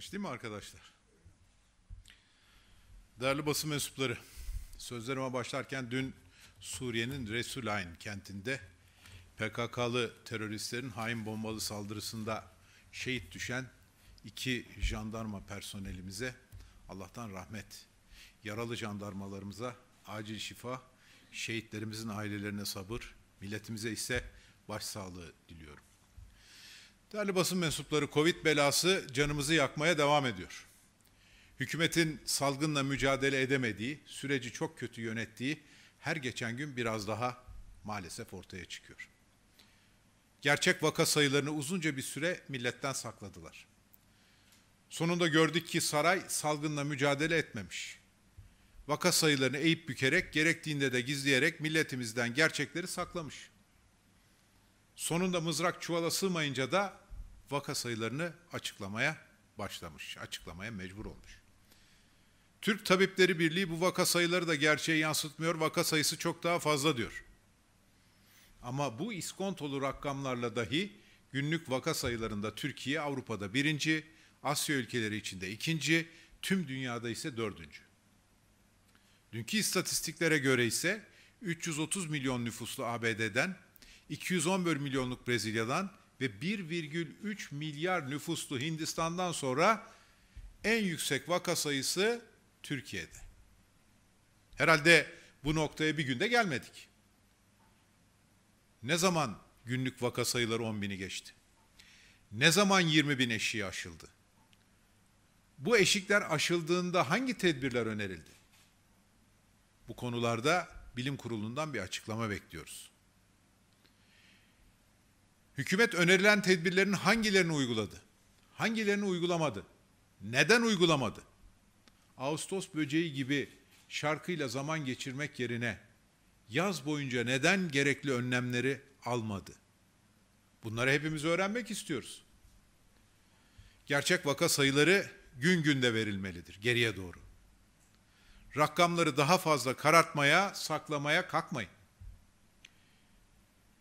Aç değil mi arkadaşlar? Değerli basın mensupları, sözlerime başlarken dün Suriye'nin Resulayn kentinde PKK'lı teröristlerin hain bombalı saldırısında şehit düşen iki jandarma personelimize Allah'tan rahmet, yaralı jandarmalarımıza acil şifa, şehitlerimizin ailelerine sabır, milletimize ise başsağlığı diliyorum. Değerli basın mensupları, Covid belası canımızı yakmaya devam ediyor. Hükümetin salgınla mücadele edemediği, süreci çok kötü yönettiği her geçen gün biraz daha maalesef ortaya çıkıyor. Gerçek vaka sayılarını uzunca bir süre milletten sakladılar. Sonunda gördük ki saray salgınla mücadele etmemiş. Vaka sayılarını eğip bükerek, gerektiğinde de gizleyerek milletimizden gerçekleri saklamış. Sonunda mızrak çuvala sığmayınca da vaka sayılarını açıklamaya başlamış, açıklamaya mecbur olmuş. Türk Tabipleri Birliği bu vaka sayıları da gerçeği yansıtmıyor, vaka sayısı çok daha fazla diyor. Ama bu iskontolu rakamlarla dahi günlük vaka sayılarında Türkiye Avrupa'da birinci, Asya ülkeleri içinde ikinci, tüm dünyada ise dördüncü. Dünkü istatistiklere göre ise 330 milyon nüfuslu ABD'den, 211 milyonluk Brezilya'dan ve 1,3 milyar nüfuslu Hindistan'dan sonra en yüksek vaka sayısı Türkiye'de. Herhalde bu noktaya bir günde gelmedik. Ne zaman günlük vaka sayıları 10 bini geçti? Ne zaman 20 bin eşiği aşıldı? Bu eşikler aşıldığında hangi tedbirler önerildi? Bu konularda bilim kurulundan bir açıklama bekliyoruz. Hükümet önerilen tedbirlerin hangilerini uyguladı? Hangilerini uygulamadı? Neden uygulamadı? Ağustos böceği gibi şarkıyla zaman geçirmek yerine yaz boyunca neden gerekli önlemleri almadı? Bunları hepimiz öğrenmek istiyoruz. Gerçek vaka sayıları gün günde verilmelidir geriye doğru. Rakamları daha fazla karartmaya, saklamaya kalkmayın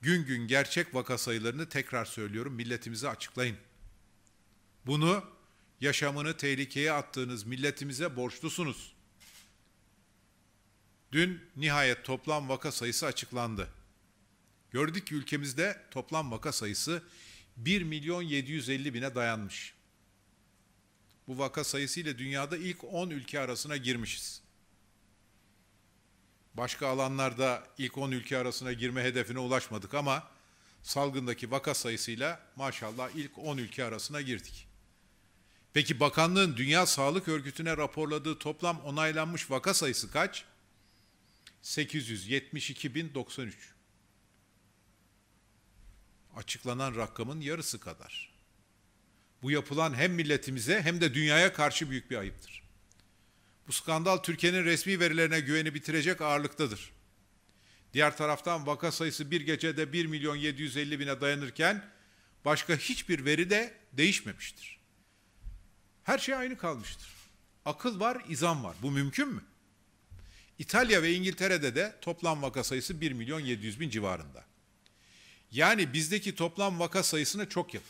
gün gün gerçek vaka sayılarını tekrar söylüyorum milletimize açıklayın. Bunu yaşamını tehlikeye attığınız milletimize borçlusunuz. Dün nihayet toplam vaka sayısı açıklandı. Gördük ki ülkemizde toplam vaka sayısı 1 milyon 750 bine dayanmış. Bu vaka sayısıyla dünyada ilk 10 ülke arasına girmişiz. Başka alanlarda ilk 10 ülke arasına girme hedefine ulaşmadık ama salgındaki vaka sayısıyla maşallah ilk 10 ülke arasına girdik. Peki bakanlığın Dünya Sağlık Örgütü'ne raporladığı toplam onaylanmış vaka sayısı kaç? 872.093. Açıklanan rakamın yarısı kadar. Bu yapılan hem milletimize hem de dünyaya karşı büyük bir ayıptır. Bu skandal Türkiye'nin resmi verilerine güveni bitirecek ağırlıktadır. Diğer taraftan vaka sayısı bir gecede 1 milyon 750 bine dayanırken başka hiçbir veri de değişmemiştir. Her şey aynı kalmıştır. Akıl var, izan var. Bu mümkün mü? İtalya ve İngiltere'de de toplam vaka sayısı 1 milyon 700 bin civarında. Yani bizdeki toplam vaka sayısına çok yakın.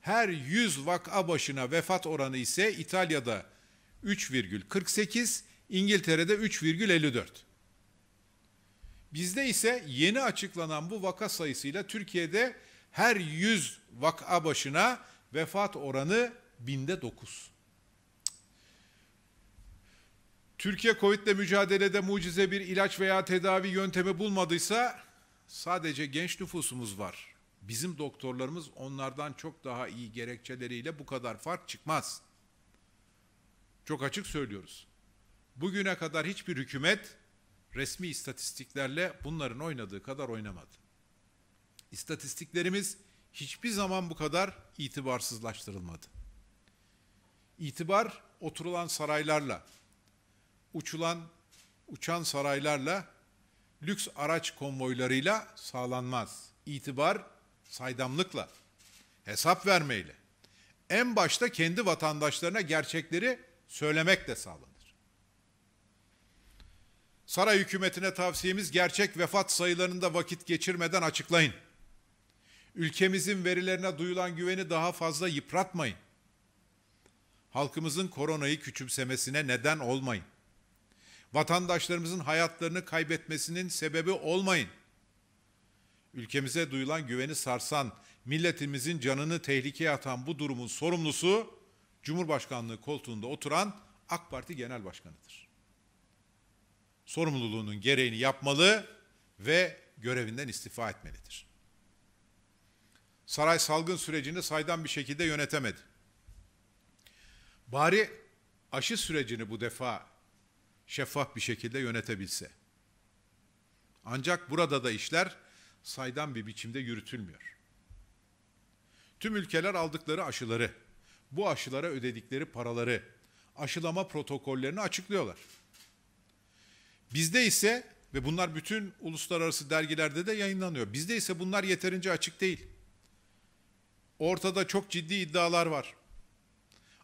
Her 100 vaka başına vefat oranı ise İtalya'da 3,48, İngiltere'de 3,54. Bizde ise yeni açıklanan bu vaka sayısıyla Türkiye'de her 100 vaka başına vefat oranı binde 9. Türkiye COVID'le mücadelede mucize bir ilaç veya tedavi yöntemi bulmadıysa sadece genç nüfusumuz var. Bizim doktorlarımız onlardan çok daha iyi gerekçeleriyle bu kadar fark çıkmaz. Çok açık söylüyoruz. Bugüne kadar hiçbir hükümet resmi istatistiklerle bunların oynadığı kadar oynamadı. İstatistiklerimiz hiçbir zaman bu kadar itibarsızlaştırılmadı. İtibar oturulan saraylarla, uçulan uçan saraylarla, lüks araç konvoylarıyla sağlanmaz. İtibar saydamlıkla, hesap vermeyle, en başta kendi vatandaşlarına gerçekleri söylemek de sağlanır. Saray hükümetine tavsiyemiz gerçek vefat sayılarında vakit geçirmeden açıklayın. Ülkemizin verilerine duyulan güveni daha fazla yıpratmayın. Halkımızın koronayı küçümsemesine neden olmayın. Vatandaşlarımızın hayatlarını kaybetmesinin sebebi olmayın. Ülkemize duyulan güveni sarsan, milletimizin canını tehlikeye atan bu durumun sorumlusu Cumhurbaşkanlığı koltuğunda oturan AK Parti Genel Başkanı'dır. Sorumluluğunun gereğini yapmalı ve görevinden istifa etmelidir. Saray salgın sürecini saydam bir şekilde yönetemedi. Bari aşı sürecini bu defa şeffaf bir şekilde yönetebilse. Ancak burada da işler saydam bir biçimde yürütülmüyor. Tüm ülkeler aldıkları aşıları bu aşılara ödedikleri paraları, aşılama protokollerini açıklıyorlar. Bizde ise ve bunlar bütün uluslararası dergilerde de yayınlanıyor. Bizde ise bunlar yeterince açık değil. Ortada çok ciddi iddialar var.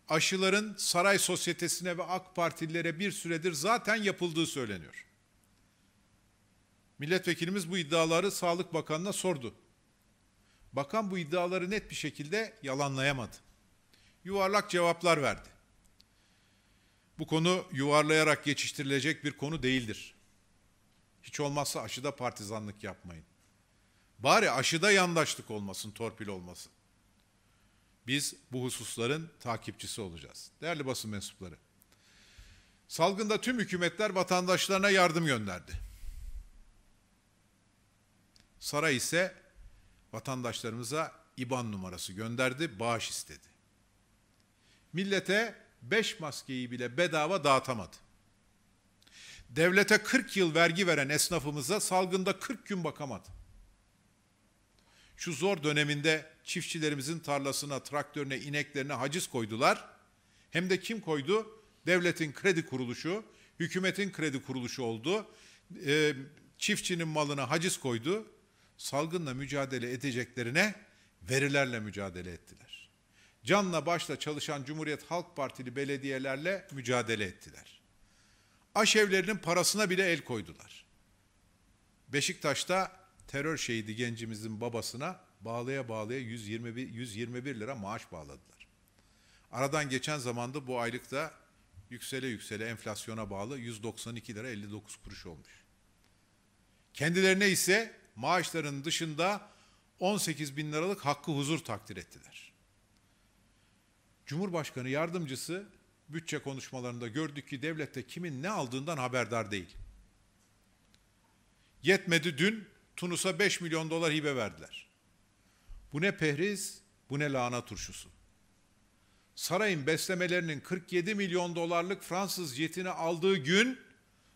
Aşıların saray sosyetesine ve AK Partililere bir süredir zaten yapıldığı söyleniyor. Milletvekilimiz bu iddiaları Sağlık Bakanı'na sordu. Bakan bu iddiaları net bir şekilde yalanlayamadı yuvarlak cevaplar verdi. Bu konu yuvarlayarak geçiştirilecek bir konu değildir. Hiç olmazsa aşıda partizanlık yapmayın. Bari aşıda yandaşlık olmasın, torpil olmasın. Biz bu hususların takipçisi olacağız. Değerli basın mensupları. Salgında tüm hükümetler vatandaşlarına yardım gönderdi. Saray ise vatandaşlarımıza IBAN numarası gönderdi, bağış istedi millete 5 maskeyi bile bedava dağıtamadı. Devlete 40 yıl vergi veren esnafımıza salgında 40 gün bakamadı. Şu zor döneminde çiftçilerimizin tarlasına, traktörüne, ineklerine haciz koydular. Hem de kim koydu? Devletin kredi kuruluşu, hükümetin kredi kuruluşu oldu. E, çiftçinin malına haciz koydu. Salgınla mücadele edeceklerine verilerle mücadele ettiler canla başla çalışan Cumhuriyet Halk Partili belediyelerle mücadele ettiler. Aşevlerinin parasına bile el koydular. Beşiktaş'ta terör şehidi gencimizin babasına bağlaya bağlaya 121, 121 lira maaş bağladılar. Aradan geçen zamanda bu aylıkta yüksele yüksele enflasyona bağlı 192 lira 59 kuruş olmuş. Kendilerine ise maaşların dışında 18 bin liralık hakkı huzur takdir ettiler. Cumhurbaşkanı yardımcısı bütçe konuşmalarında gördük ki devlette kimin ne aldığından haberdar değil. Yetmedi dün Tunus'a 5 milyon dolar hibe verdiler. Bu ne pehriz, bu ne lahana turşusu. Sarayın beslemelerinin 47 milyon dolarlık Fransız jetini aldığı gün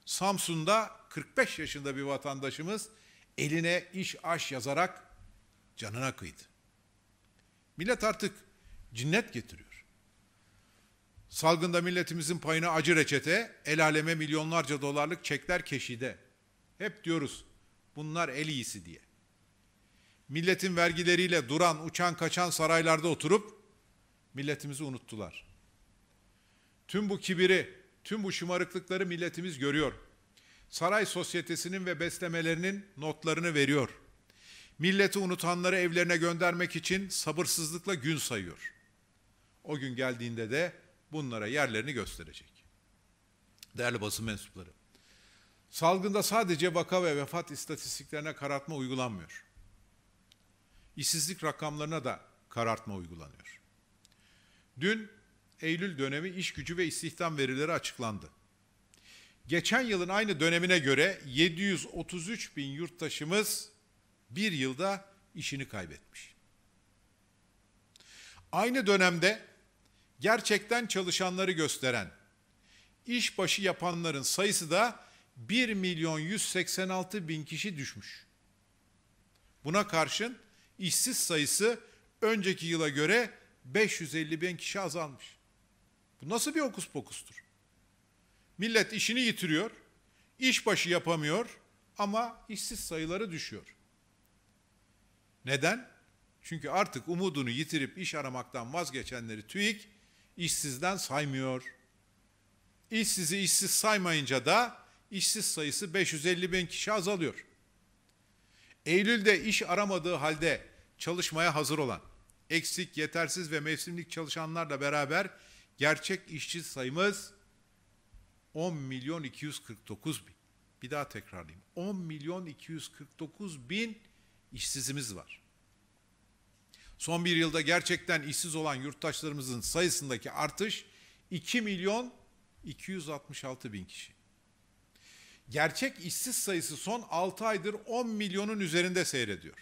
Samsun'da 45 yaşında bir vatandaşımız eline iş aş yazarak canına kıydı. Millet artık cinnet getiriyor. Salgında milletimizin payına acı reçete, el aleme milyonlarca dolarlık çekler keşide. Hep diyoruz bunlar el iyisi diye. Milletin vergileriyle duran, uçan, kaçan saraylarda oturup milletimizi unuttular. Tüm bu kibiri, tüm bu şımarıklıkları milletimiz görüyor. Saray sosyetesinin ve beslemelerinin notlarını veriyor. Milleti unutanları evlerine göndermek için sabırsızlıkla gün sayıyor. O gün geldiğinde de bunlara yerlerini gösterecek. Değerli basın mensupları, salgında sadece vaka ve vefat istatistiklerine karartma uygulanmıyor. İşsizlik rakamlarına da karartma uygulanıyor. Dün Eylül dönemi iş gücü ve istihdam verileri açıklandı. Geçen yılın aynı dönemine göre 733 bin yurttaşımız bir yılda işini kaybetmiş. Aynı dönemde gerçekten çalışanları gösteren işbaşı yapanların sayısı da 1 milyon 186 bin kişi düşmüş. Buna karşın işsiz sayısı önceki yıla göre 550 bin kişi azalmış. Bu nasıl bir okus pokustur? Millet işini yitiriyor, işbaşı yapamıyor ama işsiz sayıları düşüyor. Neden? Çünkü artık umudunu yitirip iş aramaktan vazgeçenleri TÜİK işsizden saymıyor. İşsizi işsiz saymayınca da işsiz sayısı 550 bin kişi azalıyor. Eylül'de iş aramadığı halde çalışmaya hazır olan, eksik, yetersiz ve mevsimlik çalışanlarla beraber gerçek işçi sayımız 10 milyon 249 bin. Bir daha tekrarlayayım. 10 milyon 249 bin işsizimiz var. Son bir yılda gerçekten işsiz olan yurttaşlarımızın sayısındaki artış 2 milyon 266 bin kişi. Gerçek işsiz sayısı son 6 aydır 10 milyonun üzerinde seyrediyor.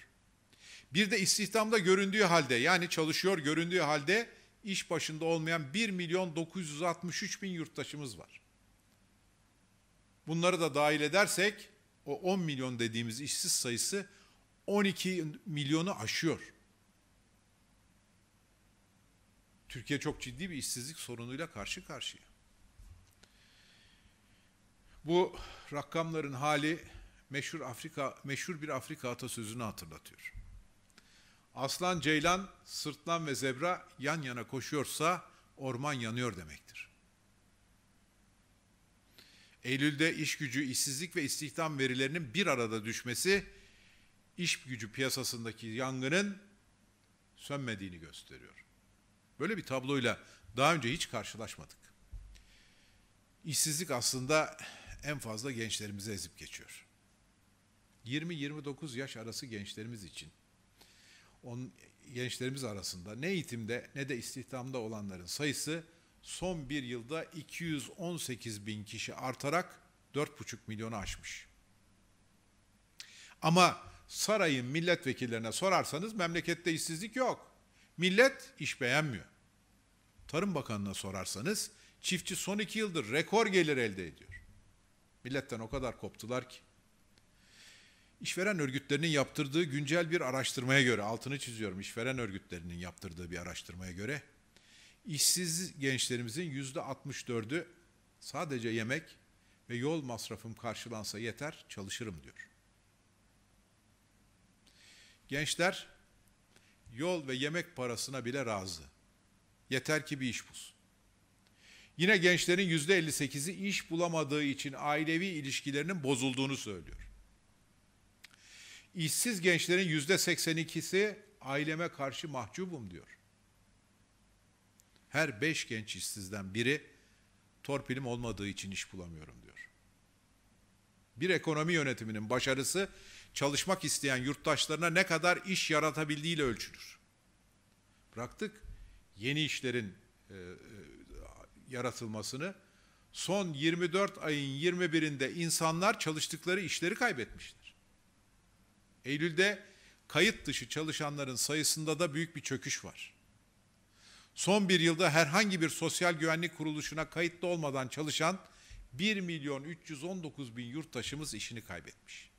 Bir de istihdamda göründüğü halde yani çalışıyor göründüğü halde iş başında olmayan 1 milyon 963 bin yurttaşımız var. Bunları da dahil edersek o 10 milyon dediğimiz işsiz sayısı 12 milyonu aşıyor. Türkiye çok ciddi bir işsizlik sorunuyla karşı karşıya. Bu rakamların hali meşhur Afrika meşhur bir Afrika atasözünü hatırlatıyor. Aslan, ceylan, sırtlan ve zebra yan yana koşuyorsa orman yanıyor demektir. Eylül'de iş gücü, işsizlik ve istihdam verilerinin bir arada düşmesi iş gücü piyasasındaki yangının sönmediğini gösteriyor. Böyle bir tabloyla daha önce hiç karşılaşmadık. İşsizlik aslında en fazla gençlerimize ezip geçiyor. 20-29 yaş arası gençlerimiz için on, gençlerimiz arasında ne eğitimde ne de istihdamda olanların sayısı son bir yılda 218 bin kişi artarak 4,5 milyonu aşmış. Ama sarayın milletvekillerine sorarsanız memlekette işsizlik yok. Millet iş beğenmiyor. Tarım Bakanı'na sorarsanız çiftçi son iki yıldır rekor gelir elde ediyor. Milletten o kadar koptular ki. İşveren örgütlerinin yaptırdığı güncel bir araştırmaya göre, altını çiziyorum işveren örgütlerinin yaptırdığı bir araştırmaya göre, işsiz gençlerimizin yüzde 64'ü sadece yemek ve yol masrafım karşılansa yeter çalışırım diyor. Gençler yol ve yemek parasına bile razı. Yeter ki bir iş bulsun. Yine gençlerin yüzde %58'i iş bulamadığı için ailevi ilişkilerinin bozulduğunu söylüyor. İşsiz gençlerin yüzde %82'si aileme karşı mahcubum diyor. Her beş genç işsizden biri torpilim olmadığı için iş bulamıyorum diyor. Bir ekonomi yönetiminin başarısı çalışmak isteyen yurttaşlarına ne kadar iş yaratabildiğiyle ölçülür. Bıraktık yeni işlerin e, e, yaratılmasını. Son 24 ayın 21'inde insanlar çalıştıkları işleri kaybetmiştir. Eylül'de kayıt dışı çalışanların sayısında da büyük bir çöküş var. Son bir yılda herhangi bir sosyal güvenlik kuruluşuna kayıtlı olmadan çalışan 1 milyon 319 bin yurttaşımız işini kaybetmiş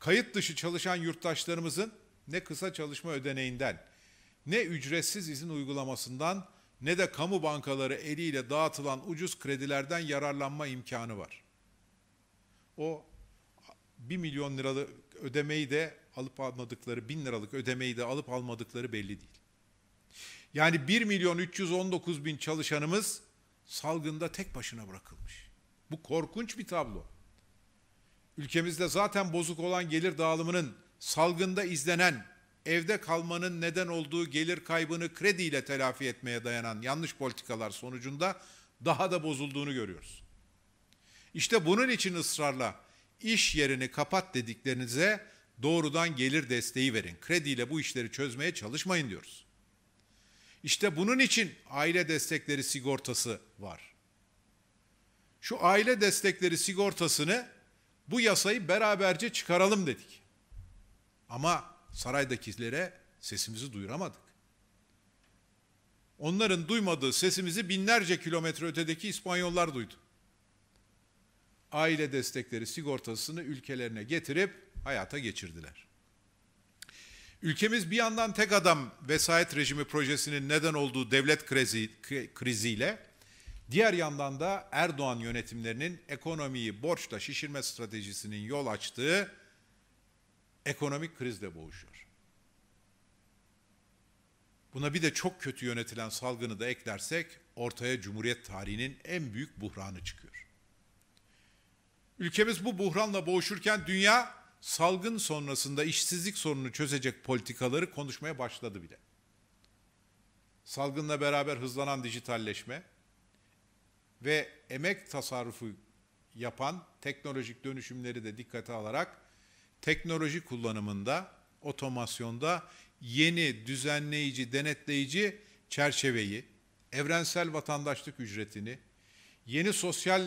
kayıt dışı çalışan yurttaşlarımızın ne kısa çalışma ödeneğinden, ne ücretsiz izin uygulamasından ne de kamu bankaları eliyle dağıtılan ucuz kredilerden yararlanma imkanı var. O 1 milyon liralık ödemeyi de alıp almadıkları, 1000 liralık ödemeyi de alıp almadıkları belli değil. Yani 1 milyon 319 bin çalışanımız salgında tek başına bırakılmış. Bu korkunç bir tablo. Ülkemizde zaten bozuk olan gelir dağılımının salgında izlenen, evde kalmanın neden olduğu gelir kaybını krediyle telafi etmeye dayanan yanlış politikalar sonucunda daha da bozulduğunu görüyoruz. İşte bunun için ısrarla iş yerini kapat dediklerinize doğrudan gelir desteği verin. Krediyle bu işleri çözmeye çalışmayın diyoruz. İşte bunun için aile destekleri sigortası var. Şu aile destekleri sigortasını bu yasayı beraberce çıkaralım dedik. Ama saraydakilere sesimizi duyuramadık. Onların duymadığı sesimizi binlerce kilometre ötedeki İspanyollar duydu. Aile destekleri sigortasını ülkelerine getirip hayata geçirdiler. Ülkemiz bir yandan tek adam vesayet rejimi projesinin neden olduğu devlet krizi, kriziyle Diğer yandan da Erdoğan yönetimlerinin ekonomiyi borçla şişirme stratejisinin yol açtığı ekonomik krizle boğuşuyor. Buna bir de çok kötü yönetilen salgını da eklersek ortaya Cumhuriyet tarihinin en büyük buhranı çıkıyor. Ülkemiz bu buhranla boğuşurken dünya salgın sonrasında işsizlik sorununu çözecek politikaları konuşmaya başladı bile. Salgınla beraber hızlanan dijitalleşme, ve emek tasarrufu yapan teknolojik dönüşümleri de dikkate alarak teknoloji kullanımında, otomasyonda yeni düzenleyici, denetleyici çerçeveyi, evrensel vatandaşlık ücretini, yeni sosyal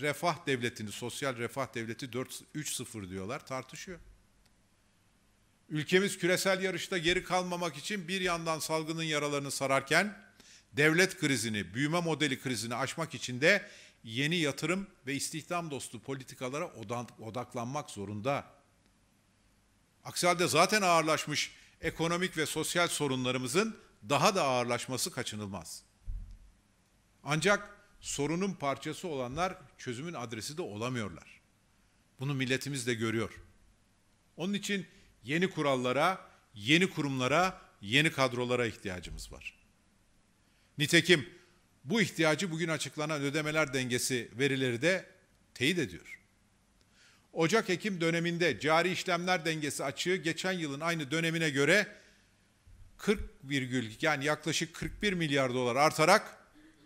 refah devletini, sosyal refah devleti 4-3-0 diyorlar, tartışıyor. Ülkemiz küresel yarışta geri kalmamak için bir yandan salgının yaralarını sararken, devlet krizini, büyüme modeli krizini aşmak için de yeni yatırım ve istihdam dostu politikalara odaklanmak zorunda. Aksi halde zaten ağırlaşmış ekonomik ve sosyal sorunlarımızın daha da ağırlaşması kaçınılmaz. Ancak sorunun parçası olanlar çözümün adresi de olamıyorlar. Bunu milletimiz de görüyor. Onun için yeni kurallara, yeni kurumlara, yeni kadrolara ihtiyacımız var. Nitekim bu ihtiyacı bugün açıklanan ödemeler dengesi verileri de teyit ediyor. Ocak-Ekim döneminde cari işlemler dengesi açığı geçen yılın aynı dönemine göre 40, virgül, yani yaklaşık 41 milyar dolar artarak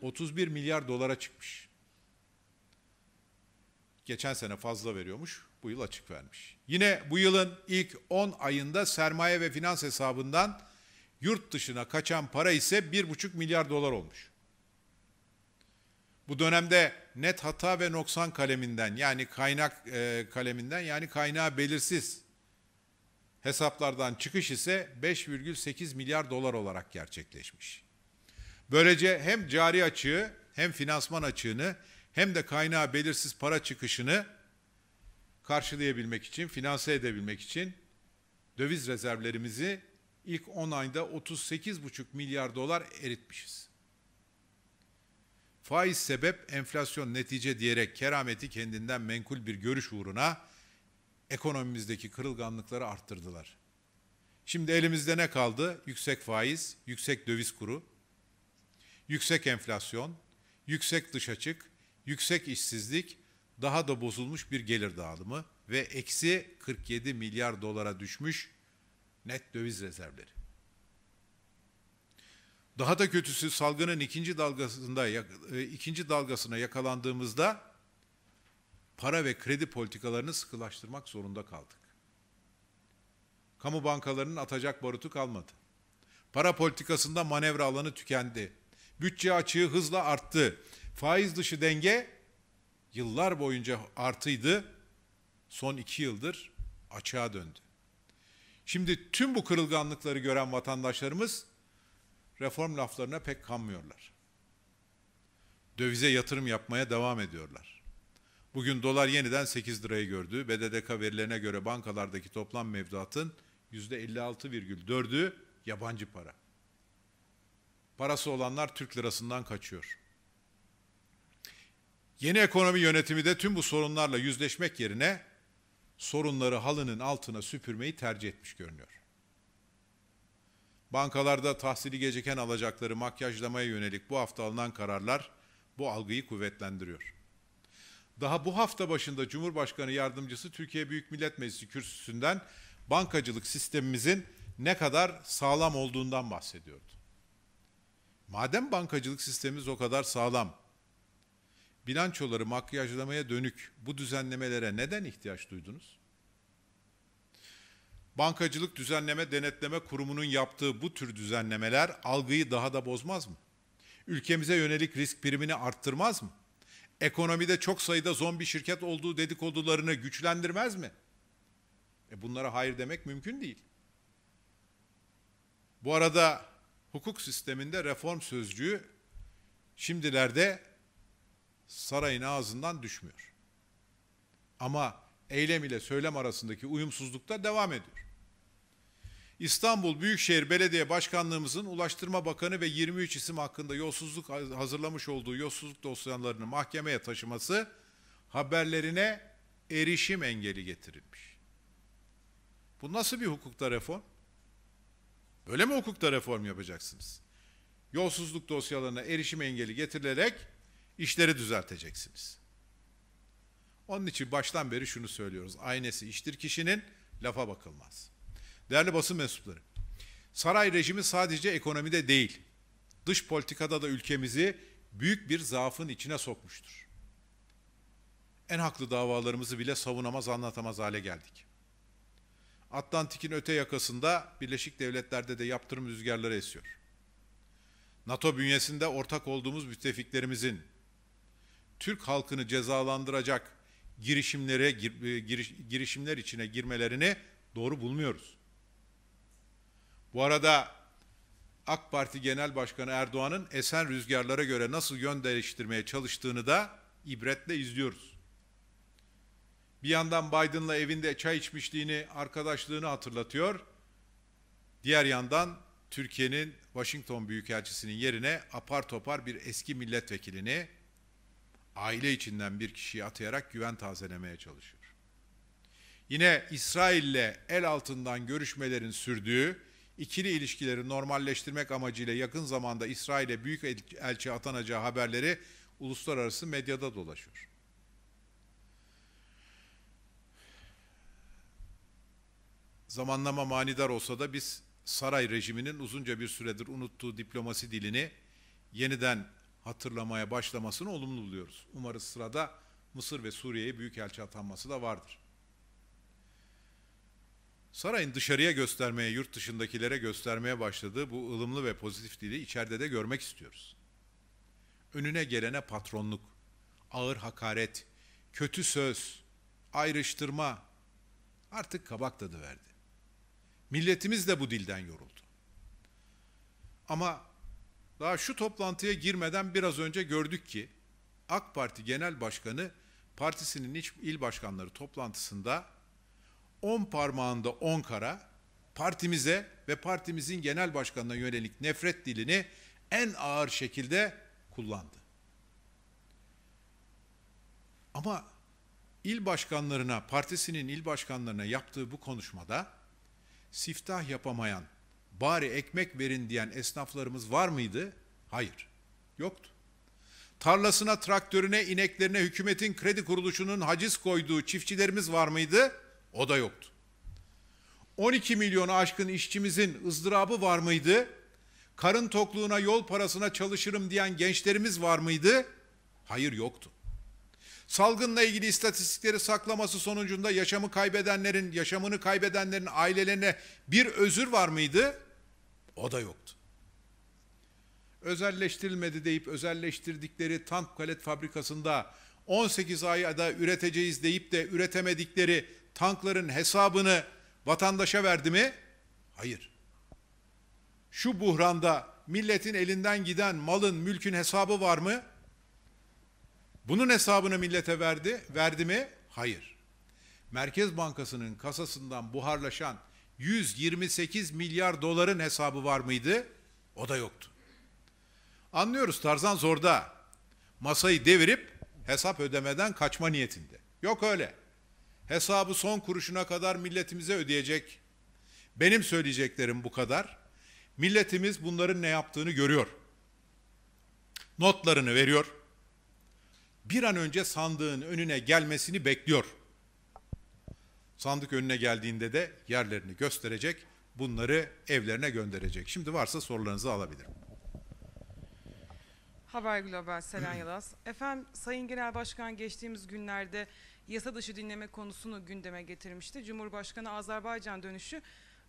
31 milyar dolara çıkmış. Geçen sene fazla veriyormuş, bu yıl açık vermiş. Yine bu yılın ilk 10 ayında sermaye ve finans hesabından yurt dışına kaçan para ise 1,5 milyar dolar olmuş. Bu dönemde net hata ve noksan kaleminden yani kaynak e, kaleminden yani kaynağı belirsiz hesaplardan çıkış ise 5,8 milyar dolar olarak gerçekleşmiş. Böylece hem cari açığı hem finansman açığını hem de kaynağı belirsiz para çıkışını karşılayabilmek için, finanse edebilmek için döviz rezervlerimizi ilk 10 ayda 38,5 milyar dolar eritmişiz. Faiz sebep, enflasyon netice diyerek kerameti kendinden menkul bir görüş uğruna ekonomimizdeki kırılganlıkları arttırdılar. Şimdi elimizde ne kaldı? Yüksek faiz, yüksek döviz kuru, yüksek enflasyon, yüksek dış açık, yüksek işsizlik, daha da bozulmuş bir gelir dağılımı ve eksi 47 milyar dolara düşmüş Net döviz rezervleri. Daha da kötüsü salgının ikinci dalgasında e, ikinci dalgasına yakalandığımızda para ve kredi politikalarını sıkılaştırmak zorunda kaldık. Kamu bankalarının atacak barutu kalmadı. Para politikasında manevra alanı tükendi. Bütçe açığı hızla arttı. Faiz dışı denge yıllar boyunca artıydı. Son iki yıldır açığa döndü. Şimdi tüm bu kırılganlıkları gören vatandaşlarımız reform laflarına pek kanmıyorlar. Dövize yatırım yapmaya devam ediyorlar. Bugün dolar yeniden 8 lirayı gördü. BDDK verilerine göre bankalardaki toplam mevduatın %56,4'ü yabancı para. Parası olanlar Türk lirasından kaçıyor. Yeni ekonomi yönetimi de tüm bu sorunlarla yüzleşmek yerine sorunları halının altına süpürmeyi tercih etmiş görünüyor. Bankalarda tahsili geceken alacakları makyajlamaya yönelik bu hafta alınan kararlar bu algıyı kuvvetlendiriyor. Daha bu hafta başında Cumhurbaşkanı Yardımcısı Türkiye Büyük Millet Meclisi kürsüsünden bankacılık sistemimizin ne kadar sağlam olduğundan bahsediyordu. Madem bankacılık sistemimiz o kadar sağlam, bilançoları makyajlamaya dönük bu düzenlemelere neden ihtiyaç duydunuz? Bankacılık Düzenleme Denetleme Kurumu'nun yaptığı bu tür düzenlemeler algıyı daha da bozmaz mı? Ülkemize yönelik risk primini arttırmaz mı? Ekonomide çok sayıda zombi şirket olduğu dedikodularını güçlendirmez mi? E bunlara hayır demek mümkün değil. Bu arada hukuk sisteminde reform sözcüğü şimdilerde sarayın ağzından düşmüyor. Ama eylem ile söylem arasındaki uyumsuzluk da devam ediyor. İstanbul Büyükşehir Belediye Başkanlığımızın Ulaştırma Bakanı ve 23 isim hakkında yolsuzluk hazırlamış olduğu yolsuzluk dosyalarını mahkemeye taşıması haberlerine erişim engeli getirilmiş. Bu nasıl bir hukukta reform? Böyle mi hukukta reform yapacaksınız? Yolsuzluk dosyalarına erişim engeli getirilerek işleri düzelteceksiniz. Onun için baştan beri şunu söylüyoruz. Aynesi iştir kişinin, lafa bakılmaz. Değerli basın mensupları, saray rejimi sadece ekonomide değil, dış politikada da ülkemizi büyük bir zaafın içine sokmuştur. En haklı davalarımızı bile savunamaz anlatamaz hale geldik. Atlantik'in öte yakasında Birleşik Devletler'de de yaptırım rüzgarları esiyor. NATO bünyesinde ortak olduğumuz müttefiklerimizin Türk halkını cezalandıracak girişimlere e, giriş, girişimler içine girmelerini doğru bulmuyoruz. Bu arada AK Parti Genel Başkanı Erdoğan'ın esen rüzgarlara göre nasıl yön değiştirmeye çalıştığını da ibretle izliyoruz. Bir yandan Biden'la evinde çay içmişliğini, arkadaşlığını hatırlatıyor. Diğer yandan Türkiye'nin Washington Büyükelçisi'nin yerine apar topar bir eski milletvekilini aile içinden bir kişiyi atayarak güven tazelemeye çalışıyor. Yine İsrail'le el altından görüşmelerin sürdüğü ikili ilişkileri normalleştirmek amacıyla yakın zamanda İsrail'e büyük elçi atanacağı haberleri uluslararası medyada dolaşıyor. Zamanlama manidar olsa da biz saray rejiminin uzunca bir süredir unuttuğu diplomasi dilini yeniden hatırlamaya başlamasını olumlu buluyoruz. Umarız sırada Mısır ve Suriye'ye büyükelçi atanması da vardır. Sarayın dışarıya göstermeye, yurt dışındakilere göstermeye başladığı bu ılımlı ve pozitif dili içeride de görmek istiyoruz. Önüne gelene patronluk, ağır hakaret, kötü söz, ayrıştırma artık kabak tadı verdi. Milletimiz de bu dilden yoruldu. Ama daha şu toplantıya girmeden biraz önce gördük ki AK Parti Genel Başkanı partisinin iç, il başkanları toplantısında 10 parmağında 10 kara partimize ve partimizin genel başkanına yönelik nefret dilini en ağır şekilde kullandı. Ama il başkanlarına, partisinin il başkanlarına yaptığı bu konuşmada siftah yapamayan bari ekmek verin diyen esnaflarımız var mıydı? Hayır, yoktu. Tarlasına, traktörüne, ineklerine hükümetin kredi kuruluşunun haciz koyduğu çiftçilerimiz var mıydı? O da yoktu. 12 milyonu aşkın işçimizin ızdırabı var mıydı? Karın tokluğuna, yol parasına çalışırım diyen gençlerimiz var mıydı? Hayır yoktu. Salgınla ilgili istatistikleri saklaması sonucunda yaşamı kaybedenlerin, yaşamını kaybedenlerin ailelerine bir özür var mıydı? O da yoktu. Özelleştirilmedi deyip özelleştirdikleri tank palet fabrikasında 18 ayda üreteceğiz deyip de üretemedikleri tankların hesabını vatandaşa verdi mi? Hayır. Şu buhranda milletin elinden giden malın, mülkün hesabı var mı? Bunun hesabını millete verdi. Verdi mi? Hayır. Merkez Bankası'nın kasasından buharlaşan 128 milyar doların hesabı var mıydı? O da yoktu. Anlıyoruz Tarzan zorda. Masayı devirip hesap ödemeden kaçma niyetinde. Yok öyle. Hesabı son kuruşuna kadar milletimize ödeyecek. Benim söyleyeceklerim bu kadar. Milletimiz bunların ne yaptığını görüyor. Notlarını veriyor bir an önce sandığın önüne gelmesini bekliyor. Sandık önüne geldiğinde de yerlerini gösterecek, bunları evlerine gönderecek. Şimdi varsa sorularınızı alabilirim. Haber Global, Selen Yalaz. Efendim Sayın Genel Başkan geçtiğimiz günlerde yasa dışı dinleme konusunu gündeme getirmişti. Cumhurbaşkanı Azerbaycan dönüşü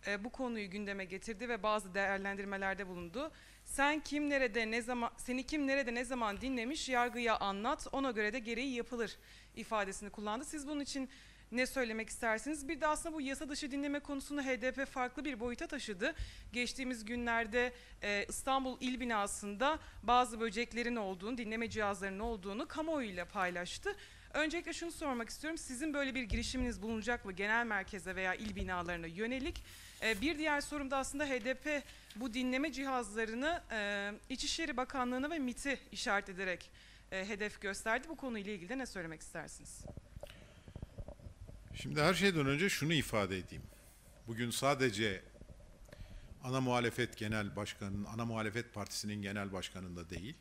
e, bu konuyu gündeme getirdi ve bazı değerlendirmelerde bulundu. Sen kim nerede ne zaman seni kim nerede ne zaman dinlemiş yargıya anlat ona göre de gereği yapılır ifadesini kullandı. Siz bunun için ne söylemek istersiniz? Bir de aslında bu yasa dışı dinleme konusunu HDP farklı bir boyuta taşıdı. Geçtiğimiz günlerde e, İstanbul İl Binası'nda bazı böceklerin olduğunu, dinleme cihazlarının olduğunu kamuoyuyla paylaştı. Öncelikle şunu sormak istiyorum. Sizin böyle bir girişiminiz bulunacak mı genel merkeze veya il binalarına yönelik? E, bir diğer sorum da aslında HDP bu dinleme cihazlarını e, İçişleri Bakanlığı'na ve MIT'i işaret ederek e, hedef gösterdi. Bu konuyla ilgili de ne söylemek istersiniz? Şimdi her şeyden önce şunu ifade edeyim. Bugün sadece ana muhalefet genel başkanının, ana muhalefet partisinin genel başkanında değil,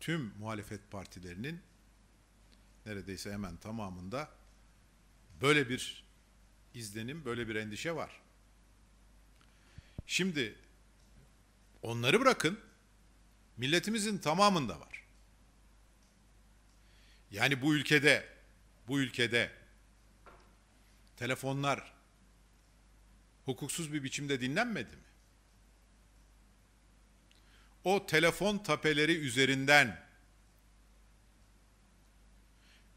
tüm muhalefet partilerinin neredeyse hemen tamamında böyle bir izlenim, böyle bir endişe var. Şimdi onları bırakın milletimizin tamamında var. Yani bu ülkede bu ülkede telefonlar hukuksuz bir biçimde dinlenmedi mi? O telefon tapeleri üzerinden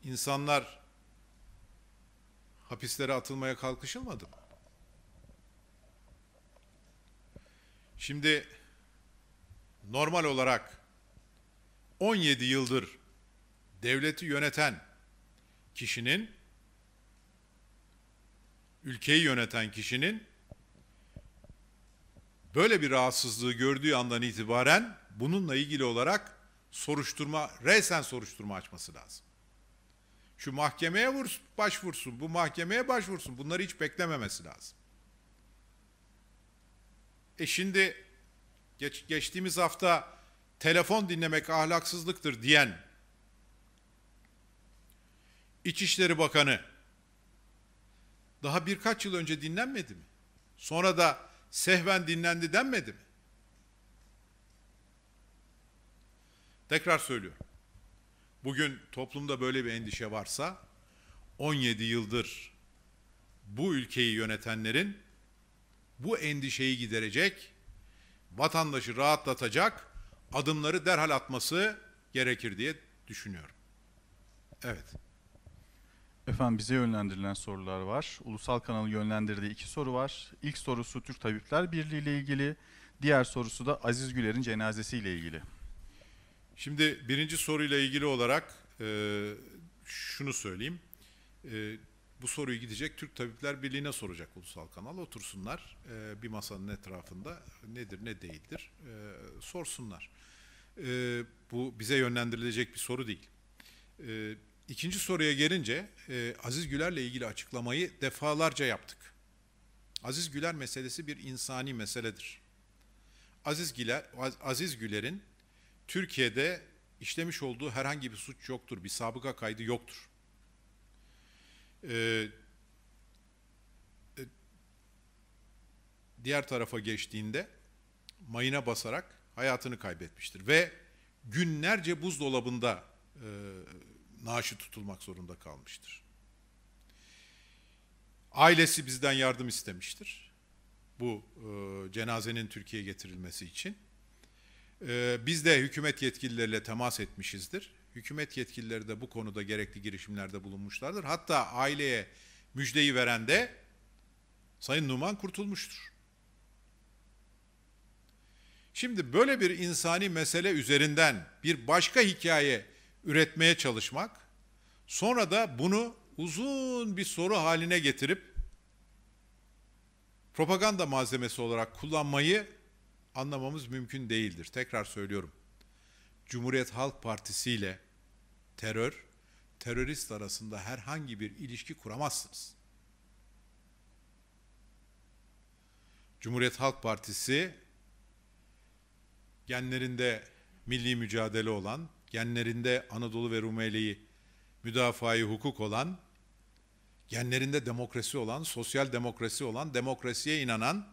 insanlar hapislere atılmaya kalkışılmadı mı? Şimdi normal olarak 17 yıldır devleti yöneten kişinin ülkeyi yöneten kişinin böyle bir rahatsızlığı gördüğü andan itibaren bununla ilgili olarak soruşturma, resen soruşturma açması lazım. Şu mahkemeye vursun, başvursun, bu mahkemeye başvursun. Bunları hiç beklememesi lazım. E şimdi geç, geçtiğimiz hafta telefon dinlemek ahlaksızlıktır diyen İçişleri Bakanı daha birkaç yıl önce dinlenmedi mi? Sonra da sehven dinlendi denmedi mi? Tekrar söylüyorum. Bugün toplumda böyle bir endişe varsa 17 yıldır bu ülkeyi yönetenlerin bu endişeyi giderecek, vatandaşı rahatlatacak adımları derhal atması gerekir diye düşünüyorum. Evet. Efendim bize yönlendirilen sorular var. Ulusal kanalın yönlendirdiği iki soru var. İlk sorusu Türk Tabipler Birliği ile ilgili. Diğer sorusu da Aziz Güler'in cenazesi ile ilgili. Şimdi birinci soruyla ilgili olarak e, şunu söyleyeyim. E, bu soruyu gidecek Türk Tabipler Birliği'ne soracak ulusal kanal. Otursunlar e, bir masanın etrafında nedir ne değildir e, sorsunlar. E, bu bize yönlendirilecek bir soru değil. E, ikinci soruya gelince e, Aziz Güler'le ilgili açıklamayı defalarca yaptık. Aziz Güler meselesi bir insani meseledir. Aziz Güler, Aziz Güler'in Türkiye'de işlemiş olduğu herhangi bir suç yoktur, bir sabıka kaydı yoktur. Ee, e, diğer tarafa geçtiğinde mayına basarak hayatını kaybetmiştir. Ve günlerce buzdolabında e, naaşı tutulmak zorunda kalmıştır. Ailesi bizden yardım istemiştir. Bu e, cenazenin Türkiye'ye getirilmesi için. E, biz de hükümet yetkilileriyle temas etmişizdir hükümet yetkilileri de bu konuda gerekli girişimlerde bulunmuşlardır. Hatta aileye müjdeyi veren de Sayın Numan kurtulmuştur. Şimdi böyle bir insani mesele üzerinden bir başka hikaye üretmeye çalışmak, sonra da bunu uzun bir soru haline getirip propaganda malzemesi olarak kullanmayı anlamamız mümkün değildir. Tekrar söylüyorum. Cumhuriyet Halk Partisi ile terör, terörist arasında herhangi bir ilişki kuramazsınız. Cumhuriyet Halk Partisi genlerinde milli mücadele olan, genlerinde Anadolu ve Rumeli'yi müdafaayı hukuk olan, genlerinde demokrasi olan, sosyal demokrasi olan, demokrasiye inanan,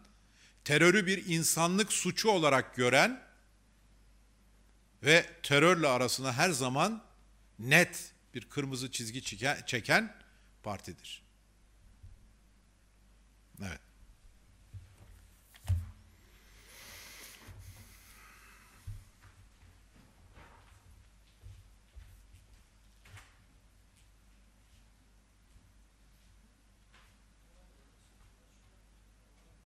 terörü bir insanlık suçu olarak gören ve terörle arasına her zaman net bir kırmızı çizgi çeken partidir. Evet.